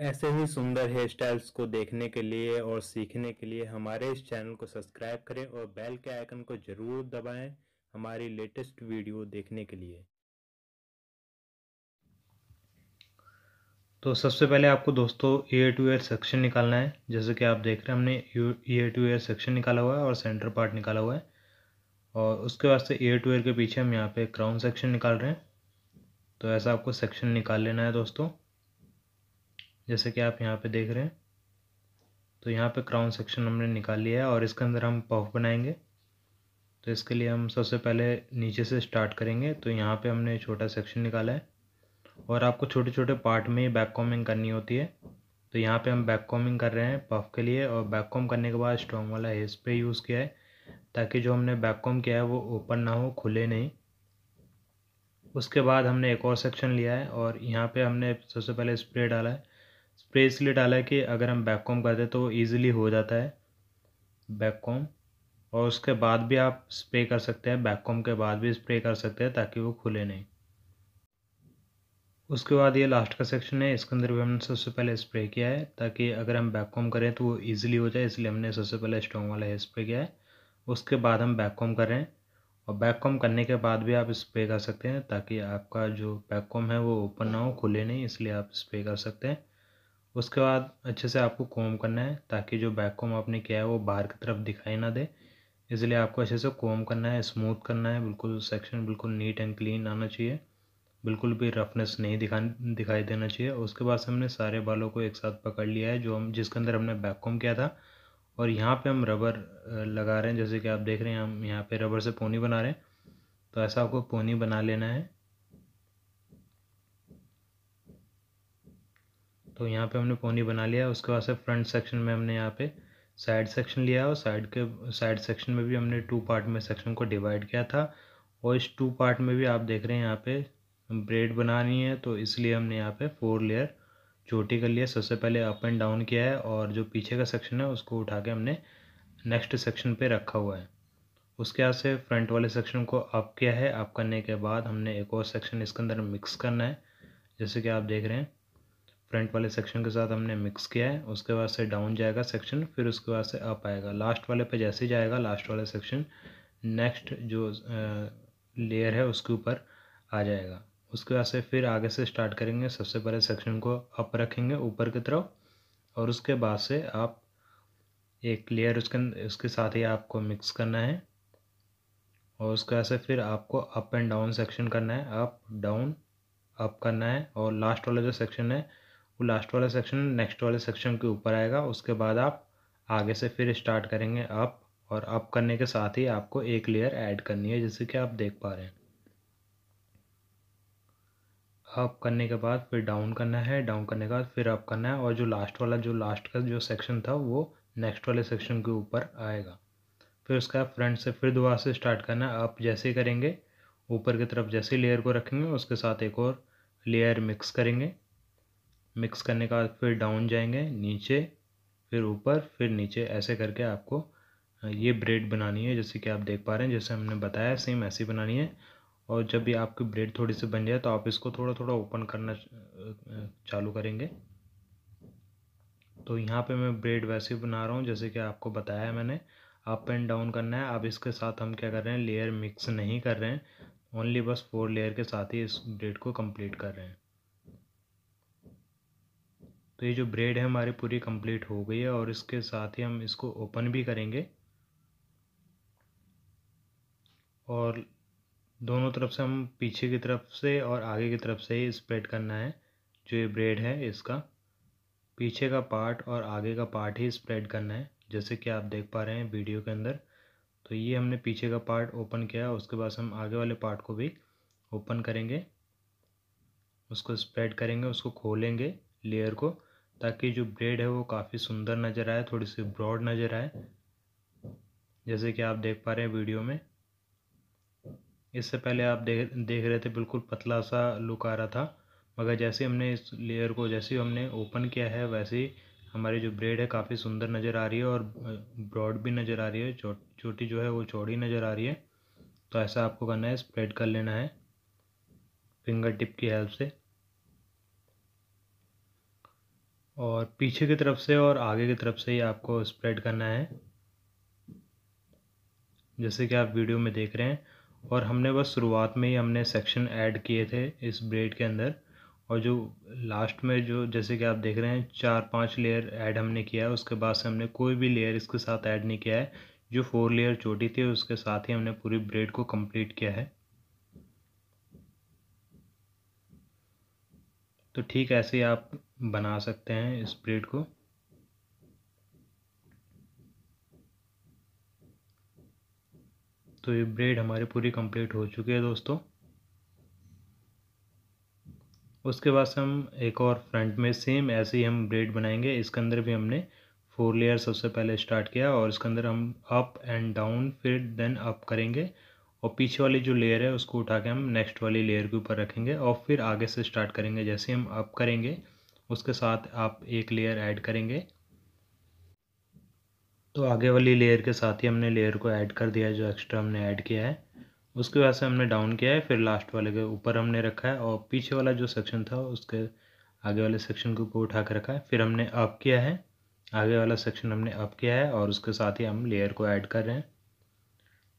ऐसे ही सुंदर hair styles को देखने के लिए और सीखने के लिए हमारे इस चैनल को सब्सक्राइब करें और बेल के आइकन को ज़रूर दबाएं हमारी लेटेस्ट वीडियो देखने के लिए तो सबसे पहले आपको दोस्तों ईयर टू ईयर सेक्शन निकालना है जैसे कि आप देख रहे हैं हमने ईयर टू ईयर सेक्शन निकाला हुआ है और सेंटर पार्ट निकाला हुआ है और उसके वास्ते ईयर टू ईयर के पीछे हम यहाँ पे क्राउन सेक्शन निकाल रहे हैं तो ऐसा आपको सेक्शन निकाल लेना है दोस्तों जैसे कि आप यहाँ पे देख रहे हैं तो यहाँ पे क्राउन सेक्शन हमने निकाल लिया है और इसके अंदर हम पफ बनाएंगे तो इसके लिए हम सबसे पहले नीचे से स्टार्ट करेंगे तो यहाँ पे हमने छोटा सेक्शन निकाला है और आपको छोटे छोटे पार्ट में बैक कॉमिंग करनी होती है तो यहाँ पे हम बैक कॉमिंग कर रहे हैं पफ के लिए और बैक कॉम करने के बाद स्ट्रॉन्ग वाला हेस पे यूज़ किया है ताकि जो हमने बैक कॉम किया है वो ओपन ना हो खुले नहीं उसके बाद हमने एक और सेक्शन लिया है और यहाँ पे हमने सबसे पहले स्प्रे डाला है स्प्रे इसलिए डाला है कि अगर हम बैक कॉम करते तो ईज़िली हो जाता है बैक कॉम और उसके बाद भी आप स्प्रे कर सकते हैं बैककॉम के बाद भी स्प्रे कर सकते हैं ताकि वो खुले नहीं उसके बाद ये लास्ट का सेक्शन है इसके अंदर भी हमने सबसे पहले स्प्रे किया है ताकि अगर हम बैक कॉम करें तो वो ईजिली हो जाए इसलिए हमने सबसे पहले स्ट्रॉन्ग वाला हेयर स्प्रे किया है उसके बाद हम बैक कॉम करें और बैककॉम करने के बाद भी आप स्प्रे कर सकते हैं ताकि आपका जो बैक कॉम है वो ओपन ना हो खुले नहीं इसलिए आप स्प्रे कर सकते हैं उसके बाद अच्छे से आपको कोम करना है ताकि जो बैक कोम आपने किया है वो बाहर की तरफ दिखाई ना दे इसलिए आपको अच्छे से कोम करना है स्मूथ करना है बिल्कुल सेक्शन बिल्कुल नीट एंड क्लीन आना चाहिए बिल्कुल भी रफनेस नहीं दिखा दिखाई देना चाहिए उसके बाद से हमने सारे बालों को एक साथ पकड़ लिया है जो हम जिसके अंदर हमने बैक कोम किया था और यहाँ पे हम रबर लगा रहे हैं जैसे कि आप देख रहे हैं हम यहाँ पे रबर से पोनी बना रहे हैं तो ऐसा आपको पोनी बना लेना है तो यहाँ पे हमने पोनी बना लिया उसके बाद से फ्रंट सेक्शन में हमने यहाँ पे साइड सेक्शन लिया और साइड के साइड सेक्शन में भी हमने टू पार्ट में सेक्शन को डिवाइड किया था और इस टू पार्ट में भी आप देख रहे हैं यहाँ पे ब्रेड बनानी है तो इसलिए हमने यहाँ पे फोर लेयर चोटी कर लिया सबसे पहले अप एंड डाउन किया है और जो पीछे का सेक्शन है उसको उठा के हमने नेक्स्ट सेक्शन पे रखा हुआ है उसके बाद से फ्रंट वाले सेक्शन को अप किया है अप करने के बाद हमने एक और सेक्शन इसके अंदर मिक्स करना है जैसे कि आप देख रहे हैं फ्रंट वाले सेक्शन के साथ हमने मिक्स किया है उसके बाद से डाउन जाएगा सेक्शन फिर उसके बाद से अप आएगा लास्ट वाले पे जैसे ही जाएगा लास्ट वाला सेक्शन नेक्स्ट जो लेयर है उसके ऊपर आ जाएगा उसके बाद से फिर आगे से स्टार्ट करेंगे सबसे पहले सेक्शन को अप रखेंगे ऊपर की तरफ और उसके बाद से आप एक लेयर उसके उसके साथ ही आपको मिक्स करना है और उसके बाद से फिर आपको अप एंड डाउन सेक्शन करना है अप डाउन अप करना है और लास्ट वाला जो सेक्शन है वो लास्ट वाला सेक्शन नेक्स्ट वाले सेक्शन के ऊपर आएगा उसके बाद आप आगे से फिर स्टार्ट करेंगे अप और अप करने के साथ ही आपको एक लेयर ऐड करनी है जैसे कि आप देख पा रहे हैं अप करने के बाद फिर डाउन करना है डाउन करने के बाद फिर अप करना है और जो लास्ट वाला जो लास्ट का जो सेक्शन था वो नेक्स्ट वाले सेक्शन के ऊपर आएगा फिर उसका फ्रंट से फिर दोबारा से स्टार्ट करना है आप जैसे करेंगे ऊपर की तरफ जैसे लेयर को रखेंगे उसके साथ एक और लेयर मिक्स करेंगे मिक्स करने के बाद फिर डाउन जाएंगे नीचे फिर ऊपर फिर नीचे ऐसे करके आपको ये ब्रेड बनानी है जैसे कि आप देख पा रहे हैं जैसे हमने बताया सेम ऐसी बनानी है और जब भी आपकी ब्रेड थोड़ी सी बन जाए तो आप इसको थोड़ा थोड़ा ओपन करना चालू करेंगे तो यहाँ पे मैं ब्रेड वैसे बना रहा हूँ जैसे कि आपको बताया है मैंने अप एंड डाउन करना है अब इसके साथ हम क्या कर रहे हैं लेयर मिक्स नहीं कर रहे हैं ओनली बस फोर लेयर के साथ ही इस ब्रेड को कम्प्लीट कर रहे हैं तो ये जो ब्रेड है हमारी पूरी कंप्लीट हो गई है और इसके साथ ही हम इसको ओपन भी करेंगे और दोनों तरफ से हम पीछे की तरफ से और आगे की तरफ से ही स्प्रेड करना है जो ये ब्रेड है इसका पीछे का पार्ट और आगे का पार्ट ही स्प्रेड करना है जैसे कि आप देख पा रहे हैं वीडियो के अंदर तो ये हमने पीछे का पार्ट ओपन किया उसके बाद हम आगे वाले पार्ट को भी ओपन करेंगे उसको स्प्रेड करेंगे उसको खोलेंगे लेयर को ताकि जो ब्रेड है वो काफ़ी सुंदर नज़र आए थोड़ी सी ब्रॉड नज़र आए जैसे कि आप देख पा रहे हैं वीडियो में इससे पहले आप देख देख रहे थे बिल्कुल पतला सा लुक आ रहा था मगर जैसे हमने इस लेयर को जैसे हमने ओपन किया है वैसे ही हमारी जो ब्रेड है काफ़ी सुंदर नज़र आ रही है और ब्रॉड भी नज़र आ रही है छोटी जो है वो चौड़ी नज़र आ रही है तो ऐसा आपको करना है स्प्रेड कर लेना है फिंगर टिप की हेल्प से और पीछे की तरफ से और आगे की तरफ से ही आपको स्प्रेड करना है जैसे कि आप वीडियो में देख रहे हैं और हमने बस शुरुआत में ही हमने सेक्शन ऐड किए थे इस ब्रेड के अंदर और जो लास्ट में जो जैसे कि आप देख रहे हैं चार पांच लेयर ऐड हमने किया है उसके बाद से हमने कोई भी लेयर इसके साथ ऐड नहीं किया है जो फोर लेयर छोटी थी उसके साथ ही हमने पूरी ब्रेड को कंप्लीट किया है तो ठीक ऐसे आप बना सकते हैं इस ब्रेड को तो ये ब्रेड हमारी पूरी कंप्लीट हो चुकी है दोस्तों उसके बाद से हम एक और फ्रंट में सेम ऐसे ही हम ब्रेड बनाएंगे इसके अंदर भी हमने फोर लेयर सबसे पहले स्टार्ट किया और इसके अंदर हम अप एंड डाउन फिर देन अप करेंगे और पीछे वाली जो लेयर है उसको उठा के हम नेक्स्ट वाली लेयर के ऊपर रखेंगे और फिर आगे से स्टार्ट करेंगे जैसे हम अप करेंगे उसके साथ आप एक लेयर ऐड करेंगे तो आगे वाली लेयर के साथ ही हमने लेयर को ऐड कर दिया है जो एक्स्ट्रा हमने ऐड किया है उसके बाद से हमने डाउन किया है फिर लास्ट वाले के ऊपर हमने रखा है और पीछे वाला जो सेक्शन था उसके आगे वाले सेक्शन के ऊपर उठा कर रखा है फिर हमने अप किया है आगे वाला सेक्शन हमने अप किया है और उसके साथ ही हम लेयर को ऐड कर रहे हैं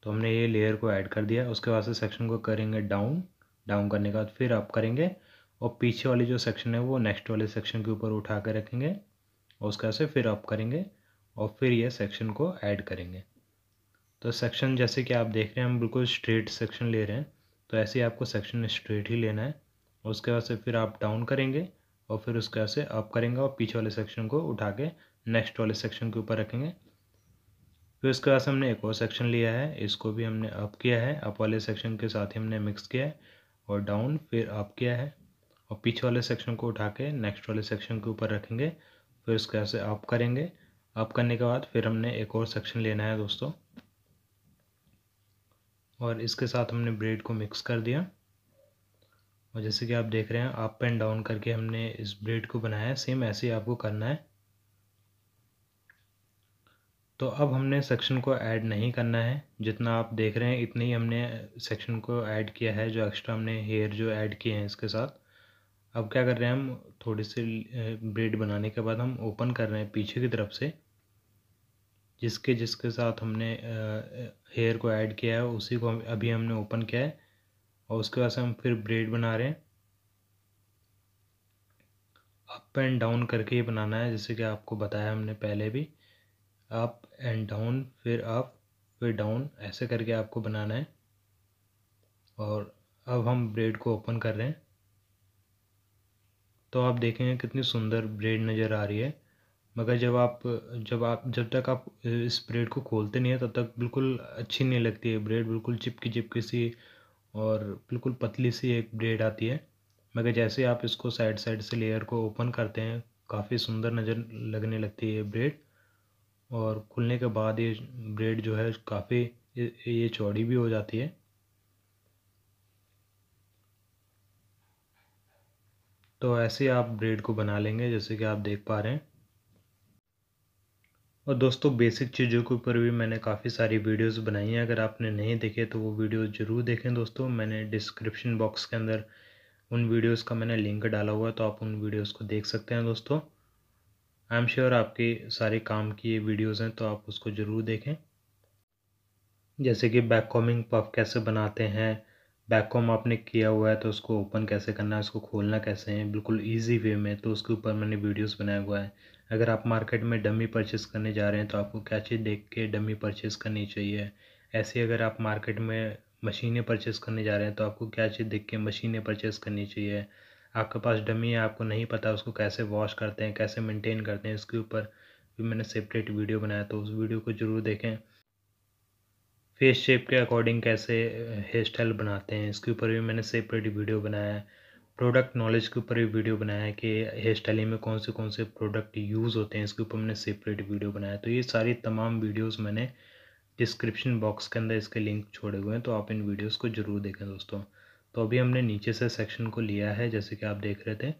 तो हमने ये लेयर को ऐड कर दिया उसके बाद से सेक्शन को करेंगे डाउन डाउन करने के बाद फिर आप करेंगे और पीछे वाली जो सेक्शन है वो नेक्स्ट वाले सेक्शन के ऊपर उठा कर रखेंगे और उसके बाद से फिर आप करेंगे और फिर ये सेक्शन को ऐड करेंगे तो सेक्शन जैसे कि आप देख रहे हैं हम बिल्कुल स्ट्रेट सेक्शन ले रहे हैं तो ऐसे ही आपको सेक्शन स्ट्रेट ही लेना है उसके बाद से फिर आप डाउन करेंगे और फिर उसके बाद से आप करेंगे और पीछे वाले सेक्शन को उठा के नेक्स्ट वाले सेक्शन के ऊपर रखेंगे फिर उसके बाद हमने एक और सेक्शन लिया है इसको भी हमने अप किया है अप वाले सेक्शन के साथ ही हमने मिक्स किया है और डाउन फिर अप किया है और पीछे वाले सेक्शन को उठा के नेक्स्ट वाले सेक्शन के ऊपर रखेंगे फिर उसके बाद से अप करेंगे अप करने के बाद फिर हमने एक और सेक्शन लेना है दोस्तों और इसके साथ हमने ब्रेड को मिक्स कर दिया और जैसे कि आप देख रहे हैं अप एंड डाउन करके हमने इस ब्रेड को बनाया है सेम ऐसे ही आपको करना है तो अब हमने सेक्शन को ऐड नहीं करना है जितना आप देख रहे हैं इतने ही हमने सेक्शन को ऐड किया है जो एक्स्ट्रा हमने हेयर जो ऐड किए हैं इसके साथ अब क्या कर रहे हैं हम थोड़ी सी ब्रेड बनाने के बाद हम ओपन कर रहे हैं पीछे की तरफ से जिसके जिसके साथ हमने हेयर को ऐड किया है उसी को अभी हमने ओपन किया है और उसके बाद से हम फिर ब्रेड बना रहे हैं अप एंड डाउन करके ही बनाना है जैसे कि आपको बताया हमने पहले भी अप एंड डाउन फिर अप फिर डाउन ऐसे करके आपको बनाना है और अब हम ब्रेड को ओपन कर रहे हैं तो आप देखेंगे कितनी सुंदर ब्रेड नज़र आ रही है मगर जब आप जब आप जब तक आप इस ब्रेड को खोलते नहीं हैं तब तक बिल्कुल अच्छी नहीं लगती है ब्रेड बिल्कुल चिपकी चिपकी सी और बिल्कुल पतली सी एक ब्रेड आती है मगर जैसे आप इसको साइड साइड से लेयर को ओपन करते हैं काफ़ी सुंदर नज़र लगने लगती है ब्रेड और खुलने के बाद ये ब्रेड जो है काफ़ी ये चौड़ी भी हो जाती है तो ऐसे आप ब्रेड को बना लेंगे जैसे कि आप देख पा रहे हैं और दोस्तों बेसिक चीज़ों के ऊपर भी मैंने काफ़ी सारी वीडियोस बनाई हैं अगर आपने नहीं देखे तो वो वीडियो ज़रूर देखें दोस्तों मैंने डिस्क्रिप्शन बॉक्स के अंदर उन वीडियोस का मैंने लिंक डाला हुआ है तो आप उन वीडियोस को देख सकते हैं दोस्तों आई एम श्योर आपके सारे काम की ये वीडियोज़ हैं तो आप उसको ज़रूर देखें जैसे कि बैक कॉमिंग पफ कैसे बनाते हैं बैक कॉम आपने किया हुआ है तो उसको ओपन कैसे करना है उसको खोलना कैसे है बिल्कुल ईजी वे में तो उसके ऊपर मैंने वीडियोज़ बनाया हुआ है अगर आप मार्केट में डमी परचेस करने जा रहे हैं तो आपको क्या चीज़ देख के डमी परचेस करनी चाहिए ऐसे अगर आप मार्केट में मशीनें परचेस करने जा रहे हैं तो आपको क्या चीज़ देख के मशीनें परचेस करनी चाहिए आपके पास डमी है आपको नहीं पता उसको कैसे वॉश करते हैं कैसे मेंटेन करते हैं इसके ऊपर भी मैंने सेपरेट वीडियो बनाया तो उस वीडियो को ज़रूर देखें फेस शेप के अकॉर्डिंग कैसे हेयर स्टाइल बनाते हैं इसके ऊपर भी मैंने सेपरेट वीडियो बनाया है प्रोडक्ट नॉलेज के ऊपर भी वीडियो बनाया है कि हेयर स्टाइलिंग में कौन से कौन से प्रोडक्ट यूज़ होते हैं इसके ऊपर मैंने सेपरेट वीडियो बनाया तो ये सारी तमाम वीडियोज़ मैंने डिस्क्रिप्शन बॉक्स के अंदर इसके लिंक छोड़े हुए हैं तो आप इन वीडियोज़ को ज़रूर देखें दोस्तों तो अभी हमने नीचे से सेक्शन को लिया है जैसे कि आप देख रहे थे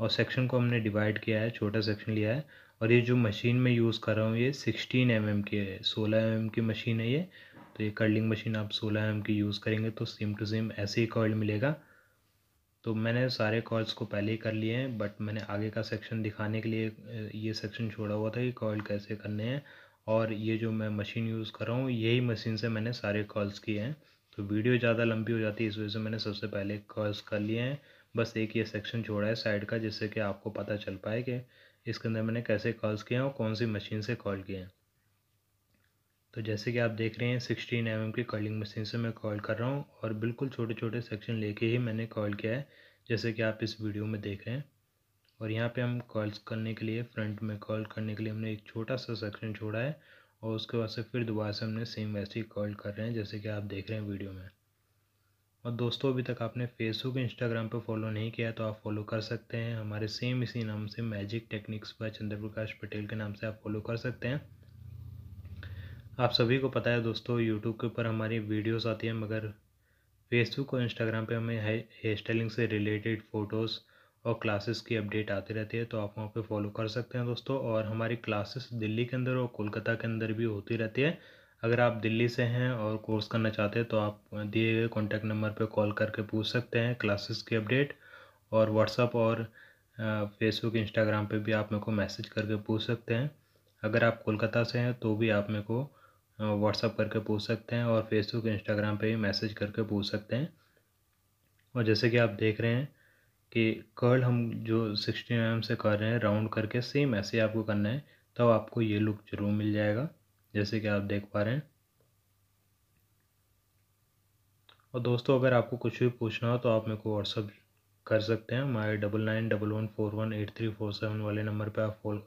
और सेक्शन को हमने डिवाइड किया है छोटा सेक्शन लिया है और ये जो मशीन मैं यूज़ कर रहा हूँ ये सिक्सटीन एम mm की है सोलह एम mm की मशीन है ये तो ये कर्लिंग मशीन आप सोलह एम mm की यूज़ करेंगे तो सेम टू सेम ऐसे ही कॉल मिलेगा तो मैंने सारे कॉल्स को पहले ही कर लिए हैं बट मैंने आगे का सेक्शन दिखाने के लिए ये सेक्शन छोड़ा हुआ था कि कॉयल कैसे करने हैं और ये जो मैं मशीन यूज़ कर रहा हूँ यही मशीन से मैंने सारे कॉल्स किए हैं तो वीडियो ज़्यादा लंबी हो जाती है इस वजह से मैंने सबसे पहले कर्व्स कर लिए हैं बस एक ये सेक्शन छोड़ा है साइड का जिससे कि आपको पता चल पाए कि इसके अंदर मैंने कैसे कॉल्स किए हैं और कौन सी मशीन से कॉल किए हैं तो जैसे कि आप देख रहे हैं सिक्सटीन एम एम की कॉलिंग मशीन से मैं कॉल कर रहा हूँ और बिल्कुल छोटे छोटे सेक्शन लेके ही मैंने कॉल किया है जैसे कि आप इस वीडियो में देख रहे हैं और यहाँ पे हम कॉल्स करने के लिए फ्रंट में कॉल करने के लिए हमने एक छोटा सा सेक्शन छोड़ा है और उसके बाद से फिर दोबारा से हमने सेम वैसे ही कॉल कर रहे हैं जैसे कि आप देख रहे हैं वीडियो में और दोस्तों अभी तक आपने फेसबुक इंस्टाग्राम पर फॉलो नहीं किया तो आप फॉलो कर सकते हैं हमारे सेम इसी नाम से मैजिक टेक्निक्स पर चंद्र प्रकाश पटेल के नाम से आप फॉलो कर सकते हैं आप सभी को पता है दोस्तों यूट्यूब के ऊपर हमारी वीडियोज़ आती हैं मगर फेसबुक और इंस्टाग्राम पर हमें हेयर स्टाइलिंग से रिलेटेड फ़ोटोज़ और क्लासेस की अपडेट आती रहती है तो आप वहाँ पे फॉलो कर सकते हैं दोस्तों और हमारी क्लासेस दिल्ली के अंदर और कोलकाता के अंदर भी होती रहती है अगर आप दिल्ली से हैं और कोर्स करना चाहते हैं तो आप दिए गए कॉन्टैक्ट नंबर पर कॉल करके पूछ सकते हैं क्लासेस की अपडेट और व्हाट्सअप और फेसबुक इंस्टाग्राम पर भी आप मेरे को मैसेज करके पूछ सकते हैं अगर आप कोलकाता से हैं तो भी आप मेरे को व्हाट्सअप करके पूछ सकते हैं और फेसबुक इंस्टाग्राम पे भी मैसेज करके पूछ सकते हैं और जैसे कि आप देख रहे हैं कि कर्ल हम जो सिक्सटीन एम mm से कर रहे हैं राउंड करके सेम ऐसे ही आपको करना है तब तो आपको ये लुक जरूर मिल जाएगा जैसे कि आप देख पा रहे हैं और दोस्तों अगर आपको कुछ भी पूछना हो तो आप मेरे को व्हाट्सअप कर सकते हैं हमारे double nine double one four one eight three four seven वाले नंबर पे आप फोन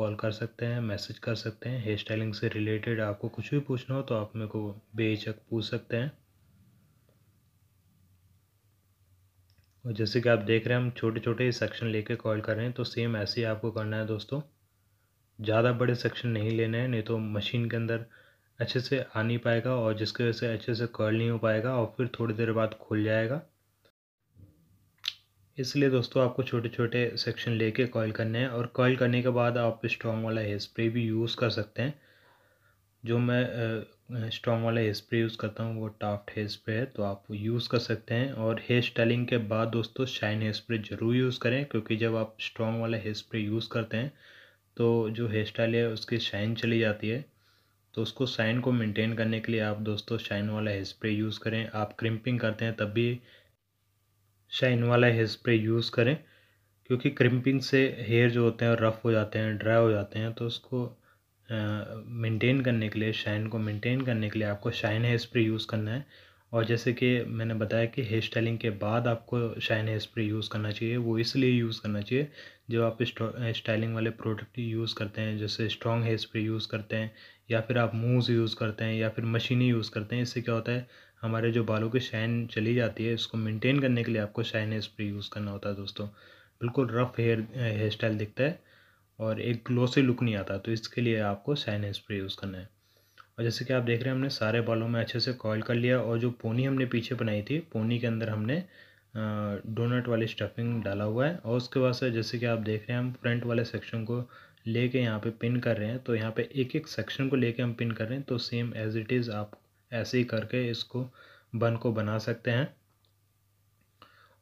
कॉल कर सकते हैं मैसेज कर सकते हैं हेयर स्टाइलिंग से रिलेटेड आपको कुछ भी पूछना हो तो आप मेरे को बेचक पूछ सकते हैं और जैसे कि आप देख रहे हैं हम छोटे छोटे सेक्शन लेके कॉल कर रहे हैं तो सेम ऐसे ही आपको करना है दोस्तों ज़्यादा बड़े सेक्शन नहीं लेने हैं नहीं तो मशीन के अंदर अच्छे से आ नहीं पाएगा और जिसकी वजह से अच्छे से कर्ल नहीं हो पाएगा और फिर थोड़ी देर बाद खुल जाएगा इसलिए दोस्तों आपको छोटे छोटे सेक्शन लेके कॉल करने हैं और कॉल करने के बाद आप स्ट्रॉन्ग वाला हेयर स्प्रे भी यूज़ कर सकते हैं जो मैं स्ट्रॉन्ग वाला हेयर स्प्रे यूज़ करता हूँ वो टाफ्ट हेयर स्प्रे है तो आप यूज़ कर सकते हैं और हेयर स्टाइलिंग के बाद दोस्तों शाइन हेयर स्प्रे ज़रूर यूज़ करें क्योंकि जब आप स्ट्रॉन्ग वाला हेयर स्प्रे यूज़ करते हैं तो जो हेयर स्टाइल है उसकी शाइन चली जाती है तो उसको शाइन को मेंटेन करने के लिए आप दोस्तों शाइन वाला हेयर स्प्रे यूज़ करें आप क्रिम्पिंग करते हैं तब भी शाइन वाला हेयर स्प्रे यूज़ करें क्योंकि क्रिम्पिंग से हेयर जो होते हैं रफ़ हो जाते हैं ड्राई हो जाते हैं तो उसको मेंटेन करने के लिए शाइन को मेंटेन करने के लिए आपको शाइन हेयर स्प्रे यूज़ करना है और जैसे कि मैंने बताया कि हेयर स्टाइलिंग के बाद आपको शाइन हेयर स्प्रे यूज़ करना चाहिए वो इसलिए यूज़ करना चाहिए जब आप स्टाइलिंग वाले प्रोडक्ट यूज़ करते हैं जैसे स्ट्रॉन्ग हेयर स्प्रे यूज़ करते हैं या फिर आप मूव यूज़ करते हैं या फिर मशीनी यूज़ करते हैं इससे क्या होता है हमारे जो बालों की शाइन चली जाती है इसको मेनटेन करने के लिए आपको शाइन हेयर स्प्रे यूज़ करना होता है दोस्तों बिल्कुल रफ़ हेयर हेयर स्टाइल दिखता है और एक ग्लोसी लुक नहीं आता तो इसके लिए आपको साइन स्प्रे यूज़ करना है और जैसे कि आप देख रहे हैं हमने सारे बालों में अच्छे से कॉयल कर लिया और जो पोनी हमने पीछे बनाई थी पोनी के अंदर हमने डोनट वाली स्टफिंग डाला हुआ है और उसके बाद से जैसे कि आप देख रहे हैं हम फ्रंट वाले सेक्शन को लेके यहाँ पर पिन कर रहे हैं तो यहाँ पे एक एक सेक्शन को लेके हम पिन कर रहे हैं तो सेम एज इट इज़ आप ऐसे ही करके इसको बन को बना सकते हैं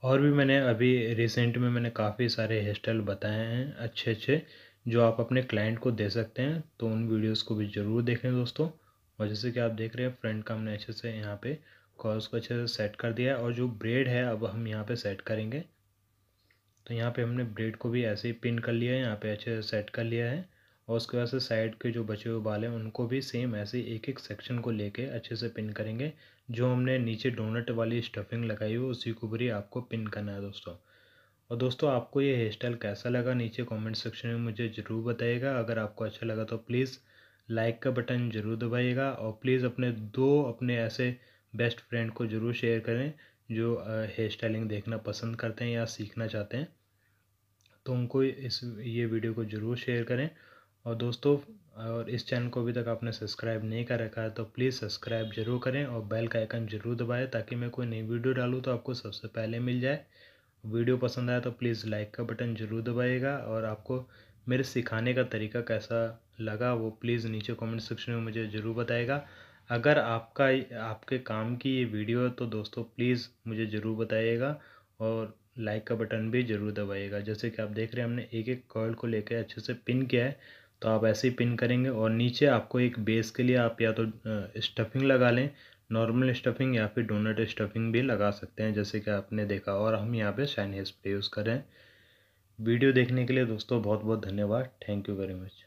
और भी मैंने अभी रिसेंट में मैंने काफ़ी सारे हेयर स्टाइल बताए हैं अच्छे अच्छे जो आप अपने क्लाइंट को दे सकते हैं तो उन वीडियोस को भी ज़रूर देखें दोस्तों और जैसे कि आप देख रहे हैं फ्रंट का हमने अच्छे से यहाँ पे कॉल को अच्छे से सेट कर दिया है और जो ब्रेड है अब हम यहाँ पे सेट करेंगे तो यहाँ पे हमने ब्रेड को भी ऐसे ही पिन कर लिया है यहाँ पर अच्छे से सेट कर लिया है और उसके बाद से साइड के जो बचे हुए बाल हैं उनको भी सेम ऐसे एक एक सेक्शन को ले अच्छे से पिन करेंगे जो हमने नीचे डोनट वाली स्टफिंग लगाई हुई उसी को भी आपको पिन करना है दोस्तों और दोस्तों आपको ये हेयर स्टाइल कैसा लगा नीचे कमेंट सेक्शन में मुझे ज़रूर बताइएगा अगर आपको अच्छा लगा तो प्लीज़ लाइक का बटन ज़रूर दबाइएगा और प्लीज़ अपने दो अपने ऐसे बेस्ट फ्रेंड को ज़रूर शेयर करें जो हेयर स्टाइलिंग देखना पसंद करते हैं या सीखना चाहते हैं तो उनको इस ये वीडियो को ज़रूर शेयर करें और दोस्तों और इस चैनल को अभी तक आपने सब्सक्राइब नहीं कर रखा है तो प्लीज़ सब्सक्राइब जरूर करें और बेल का आइकन ज़रूर दबाएं ताकि मैं कोई नई वीडियो डालूँ तो आपको सबसे पहले मिल जाए वीडियो पसंद आया तो प्लीज़ लाइक का बटन ज़रूर दबाइएगा और आपको मेरे सिखाने का तरीका कैसा लगा वो प्लीज़ नीचे कमेंट सेक्शन में मुझे ज़रूर बताएगा अगर आपका आपके काम की ये वीडियो है तो दोस्तों प्लीज़ मुझे ज़रूर बताइएगा और लाइक का बटन भी ज़रूर दबाइएगा जैसे कि आप देख रहे हैं हमने एक एक कॉल को लेकर अच्छे से पिन किया है तो आप ऐसे ही पिन करेंगे और नीचे आपको एक बेस के लिए आप या तो स्टफिंग लगा लें नॉर्मल स्टफिंग या फिर डोनट स्टफिंग भी लगा सकते हैं जैसे कि आपने देखा और हम यहाँ पे शाइन स्प्रे यूज़ करें वीडियो देखने के लिए दोस्तों बहुत बहुत धन्यवाद थैंक यू वेरी मच